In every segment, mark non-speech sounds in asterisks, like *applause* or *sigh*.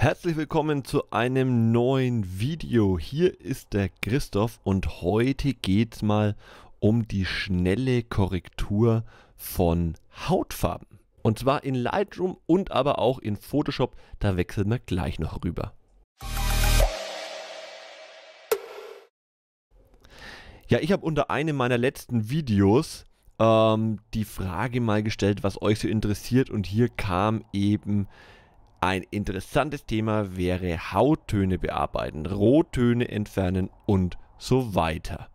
Herzlich willkommen zu einem neuen Video. Hier ist der Christoph und heute geht es mal um die schnelle Korrektur von Hautfarben. Und zwar in Lightroom und aber auch in Photoshop, da wechseln wir gleich noch rüber. Ja, ich habe unter einem meiner letzten Videos ähm, die Frage mal gestellt, was euch so interessiert und hier kam eben ein interessantes Thema wäre Hauttöne bearbeiten, Rottöne entfernen und so weiter.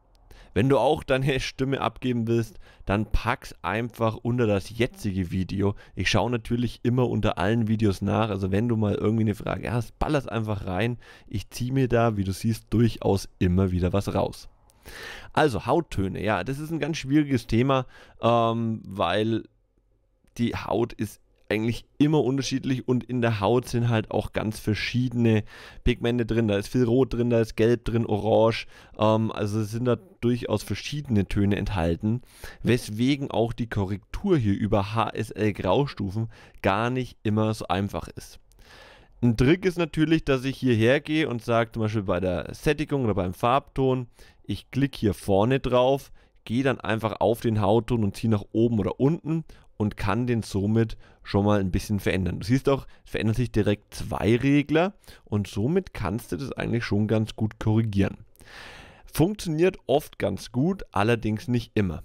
Wenn du auch deine *laughs* Stimme abgeben willst, dann pack's einfach unter das jetzige Video. Ich schaue natürlich immer unter allen Videos nach. Also wenn du mal irgendwie eine Frage hast, baller's einfach rein. Ich ziehe mir da, wie du siehst, durchaus immer wieder was raus. Also Hauttöne, ja, das ist ein ganz schwieriges Thema, ähm, weil die Haut ist eigentlich immer unterschiedlich und in der Haut sind halt auch ganz verschiedene Pigmente drin. Da ist viel Rot drin, da ist Gelb drin, Orange. Ähm, also sind da durchaus verschiedene Töne enthalten, weswegen auch die Korrektur hier über HSL-Graustufen gar nicht immer so einfach ist. Ein Trick ist natürlich, dass ich hierher gehe und sage zum Beispiel bei der Sättigung oder beim Farbton, ich klicke hier vorne drauf, gehe dann einfach auf den Hautton und ziehe nach oben oder unten und kann den somit schon mal ein bisschen verändern. Du siehst auch, es verändern sich direkt zwei Regler und somit kannst du das eigentlich schon ganz gut korrigieren. Funktioniert oft ganz gut, allerdings nicht immer.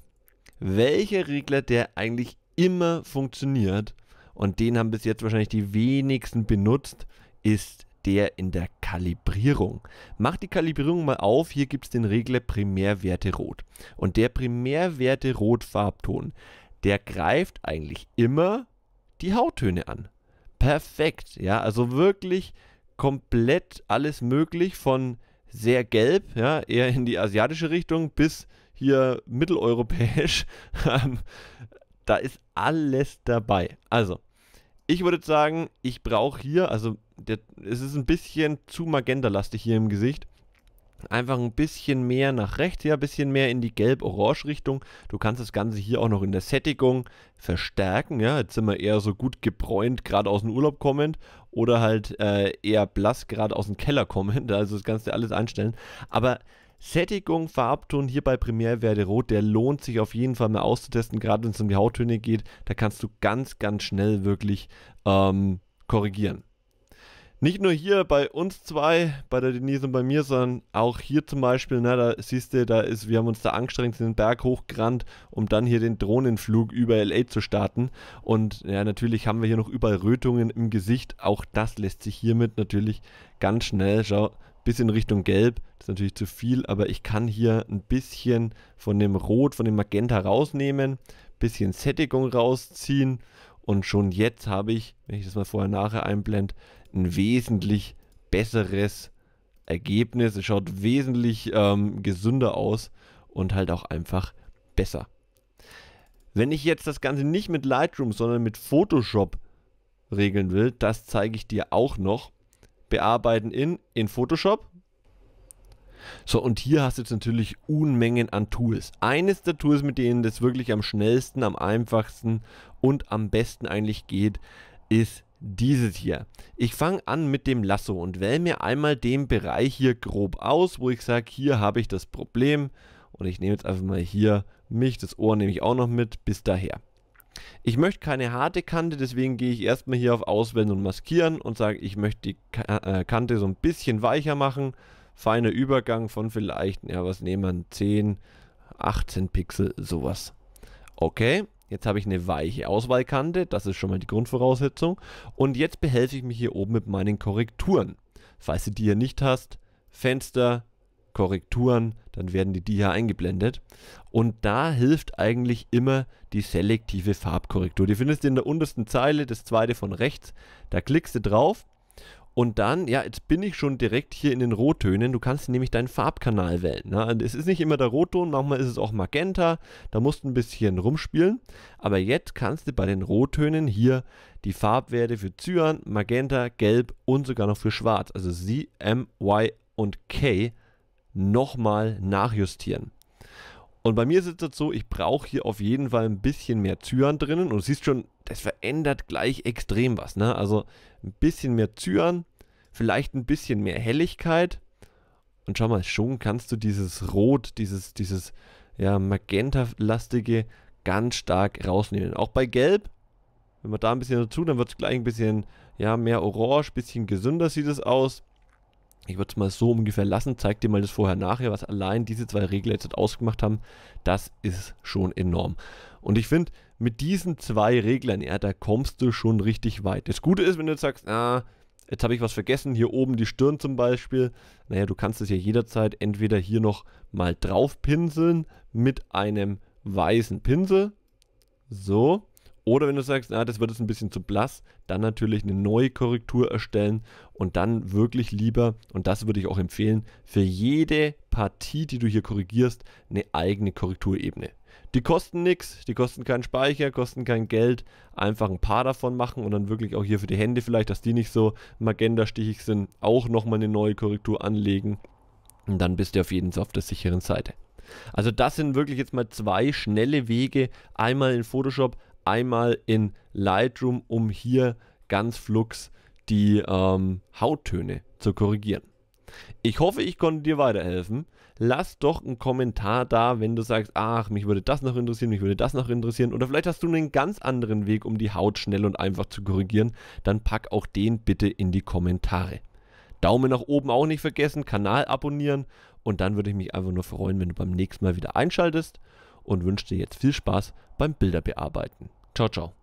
Welcher Regler, der eigentlich immer funktioniert und den haben bis jetzt wahrscheinlich die wenigsten benutzt, ist der in der Kalibrierung. Mach die Kalibrierung mal auf, hier gibt es den Regler Primärwerte Rot. Und der Primärwerte Rot Farbton, der greift eigentlich immer die Hauttöne an. Perfekt, ja, also wirklich komplett alles möglich von sehr gelb, ja, eher in die asiatische Richtung bis hier mitteleuropäisch. *laughs* da ist alles dabei. Also, ich würde sagen, ich brauche hier, also der, es ist ein bisschen zu magenta-lastig hier im Gesicht einfach ein bisschen mehr nach rechts, ja, ein bisschen mehr in die gelb-orange-Richtung. Du kannst das Ganze hier auch noch in der Sättigung verstärken, ja. Jetzt sind wir eher so gut gebräunt, gerade aus dem Urlaub kommend oder halt äh, eher blass, gerade aus dem Keller kommend. Also das Ganze alles einstellen. Aber Sättigung, Farbton hier bei Primärwerte Rot, der lohnt sich auf jeden Fall mal auszutesten, gerade wenn es um die Hauttöne geht. Da kannst du ganz, ganz schnell wirklich ähm, korrigieren. Nicht nur hier bei uns zwei, bei der Denise und bei mir, sondern auch hier zum Beispiel, ne, da siehst du, da ist, wir haben uns da angestrengt, sind den Berg hochgerannt, um dann hier den Drohnenflug über LA zu starten. Und ja, natürlich haben wir hier noch überall Rötungen im Gesicht. Auch das lässt sich hiermit natürlich ganz schnell, schau, bis in Richtung Gelb. Das ist natürlich zu viel, aber ich kann hier ein bisschen von dem Rot, von dem Magenta rausnehmen, bisschen Sättigung rausziehen. Und schon jetzt habe ich, wenn ich das mal vorher nachher einblende, ein wesentlich besseres Ergebnis. Es schaut wesentlich ähm, gesünder aus und halt auch einfach besser. Wenn ich jetzt das Ganze nicht mit Lightroom, sondern mit Photoshop regeln will, das zeige ich dir auch noch. Bearbeiten in, in Photoshop. So, und hier hast du jetzt natürlich Unmengen an Tools. Eines der Tools, mit denen das wirklich am schnellsten, am einfachsten und am besten eigentlich geht, ist dieses hier. Ich fange an mit dem Lasso und wähle mir einmal den Bereich hier grob aus, wo ich sage, hier habe ich das Problem und ich nehme jetzt einfach mal hier mich, das Ohr nehme ich auch noch mit, bis daher. Ich möchte keine harte Kante, deswegen gehe ich erstmal hier auf Auswählen und Maskieren und sage, ich möchte die äh, Kante so ein bisschen weicher machen. Feiner Übergang von vielleicht, ja was nehmen wir, 10, 18 Pixel, sowas. Okay, Jetzt habe ich eine weiche Auswahlkante, das ist schon mal die Grundvoraussetzung. Und jetzt behelfe ich mich hier oben mit meinen Korrekturen. Falls du die hier nicht hast, Fenster, Korrekturen, dann werden die, die hier eingeblendet. Und da hilft eigentlich immer die selektive Farbkorrektur. Die findest du in der untersten Zeile, das zweite von rechts. Da klickst du drauf und dann, ja, jetzt bin ich schon direkt hier in den Rottönen. Du kannst nämlich deinen Farbkanal wählen. Ne? Also es ist nicht immer der Rotton, manchmal ist es auch Magenta. Da musst du ein bisschen rumspielen. Aber jetzt kannst du bei den Rottönen hier die Farbwerte für Cyan, Magenta, Gelb und sogar noch für Schwarz, also C, M, Y und K, nochmal nachjustieren. Und bei mir ist es jetzt so, ich brauche hier auf jeden Fall ein bisschen mehr Zyan drinnen. Und du siehst schon, das verändert gleich extrem was. Ne? Also ein bisschen mehr Zyan, vielleicht ein bisschen mehr Helligkeit. Und schau mal, schon kannst du dieses Rot, dieses, dieses ja, Magenta-lastige ganz stark rausnehmen. Auch bei Gelb, wenn man da ein bisschen dazu, dann wird es gleich ein bisschen ja, mehr orange, ein bisschen gesünder sieht es aus ich würde es mal so ungefähr lassen, zeigt dir mal das vorher nachher, was allein diese zwei Regler jetzt ausgemacht haben, das ist schon enorm. Und ich finde, mit diesen zwei Reglern, ja, da kommst du schon richtig weit. Das Gute ist, wenn du jetzt sagst, ah, jetzt habe ich was vergessen, hier oben die Stirn zum Beispiel, naja, du kannst es ja jederzeit entweder hier noch mal drauf pinseln mit einem weißen Pinsel, so, oder wenn du sagst, na, ah, das wird jetzt ein bisschen zu blass, dann natürlich eine neue Korrektur erstellen und dann wirklich lieber, und das würde ich auch empfehlen, für jede Partie, die du hier korrigierst, eine eigene Korrekturebene. Die kosten nichts, die kosten keinen Speicher, kosten kein Geld. Einfach ein paar davon machen und dann wirklich auch hier für die Hände vielleicht, dass die nicht so magentastichig sind, auch nochmal eine neue Korrektur anlegen. Und dann bist du auf jeden Fall auf der sicheren Seite. Also das sind wirklich jetzt mal zwei schnelle Wege. Einmal in Photoshop, einmal in Lightroom, um hier ganz flugs die ähm, Hauttöne zu korrigieren. Ich hoffe, ich konnte dir weiterhelfen. Lass doch einen Kommentar da, wenn du sagst, ach, mich würde das noch interessieren, mich würde das noch interessieren. Oder vielleicht hast du einen ganz anderen Weg, um die Haut schnell und einfach zu korrigieren. Dann pack auch den bitte in die Kommentare. Daumen nach oben auch nicht vergessen, Kanal abonnieren. Und dann würde ich mich einfach nur freuen, wenn du beim nächsten Mal wieder einschaltest. Und wünsche dir jetzt viel Spaß beim Bilderbearbeiten. Ciao, ciao.